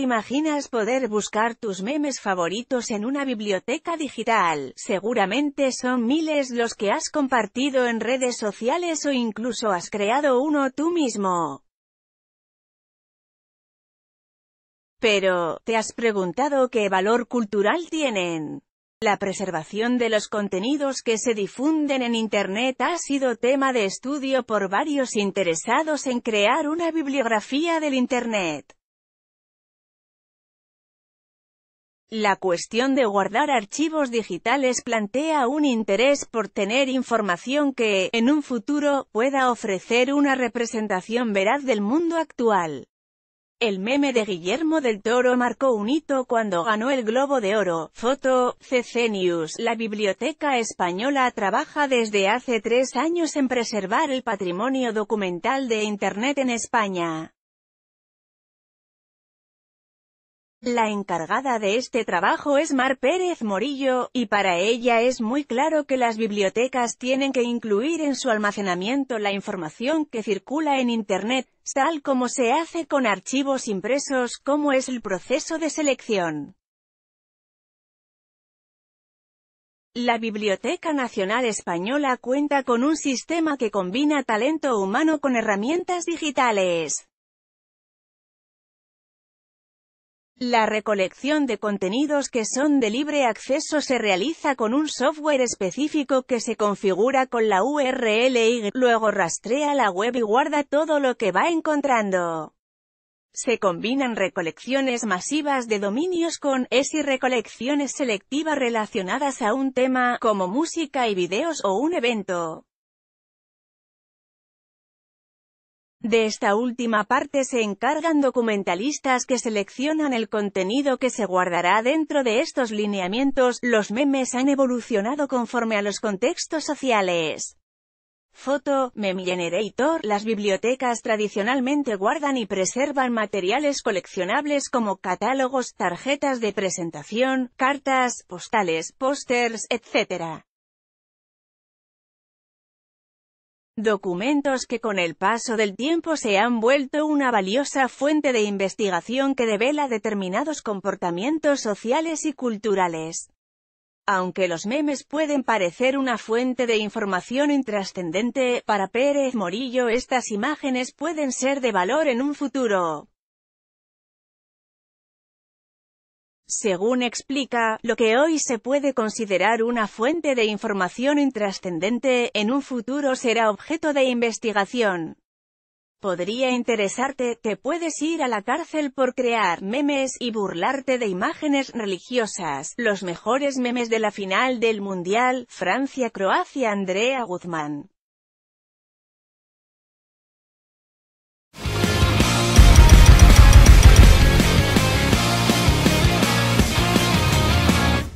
imaginas poder buscar tus memes favoritos en una biblioteca digital? Seguramente son miles los que has compartido en redes sociales o incluso has creado uno tú mismo. Pero, ¿te has preguntado qué valor cultural tienen? La preservación de los contenidos que se difunden en Internet ha sido tema de estudio por varios interesados en crear una bibliografía del Internet. La cuestión de guardar archivos digitales plantea un interés por tener información que, en un futuro, pueda ofrecer una representación veraz del mundo actual. El meme de Guillermo del Toro marcó un hito cuando ganó el Globo de Oro. Foto, CC La Biblioteca Española trabaja desde hace tres años en preservar el patrimonio documental de Internet en España. La encargada de este trabajo es Mar Pérez Morillo, y para ella es muy claro que las bibliotecas tienen que incluir en su almacenamiento la información que circula en Internet, tal como se hace con archivos impresos, como es el proceso de selección. La Biblioteca Nacional Española cuenta con un sistema que combina talento humano con herramientas digitales. La recolección de contenidos que son de libre acceso se realiza con un software específico que se configura con la URL y luego rastrea la web y guarda todo lo que va encontrando. Se combinan recolecciones masivas de dominios con es y recolecciones selectivas relacionadas a un tema, como música y videos o un evento. De esta última parte se encargan documentalistas que seleccionan el contenido que se guardará dentro de estos lineamientos. Los memes han evolucionado conforme a los contextos sociales. Foto, Meme Generator, las bibliotecas tradicionalmente guardan y preservan materiales coleccionables como catálogos, tarjetas de presentación, cartas, postales, pósters, etc. Documentos que con el paso del tiempo se han vuelto una valiosa fuente de investigación que devela determinados comportamientos sociales y culturales. Aunque los memes pueden parecer una fuente de información intrascendente, para Pérez Morillo estas imágenes pueden ser de valor en un futuro. Según explica, lo que hoy se puede considerar una fuente de información intrascendente, en un futuro será objeto de investigación. Podría interesarte que puedes ir a la cárcel por crear memes y burlarte de imágenes religiosas, los mejores memes de la final del Mundial, Francia-Croacia Andrea Guzmán.